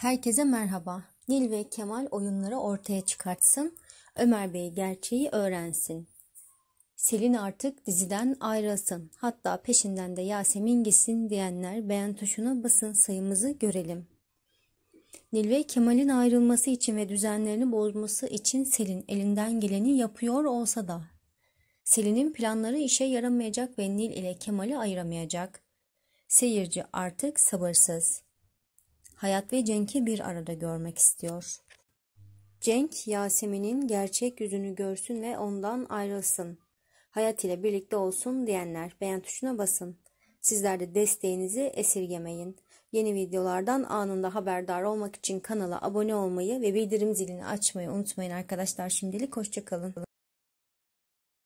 Herkese merhaba. Nil ve Kemal oyunları ortaya çıkartsın. Ömer Bey gerçeği öğrensin. Selin artık diziden ayrılsın. Hatta peşinden de Yasemin gitsin diyenler beğen tuşuna basın sayımızı görelim. Nil ve Kemal'in ayrılması için ve düzenlerini bozması için Selin elinden geleni yapıyor olsa da Selin'in planları işe yaramayacak ve Nil ile Kemal'i ayıramayacak. Seyirci artık sabırsız. Hayat ve Cenk'i bir arada görmek istiyor. Cenk Yasemin'in gerçek yüzünü görsün ve ondan ayrılsın. Hayat ile birlikte olsun diyenler beğen tuşuna basın. Sizler de desteğinizi esirgemeyin. Yeni videolardan anında haberdar olmak için kanala abone olmayı ve bildirim zilini açmayı unutmayın arkadaşlar. Şimdilik hoşçakalın.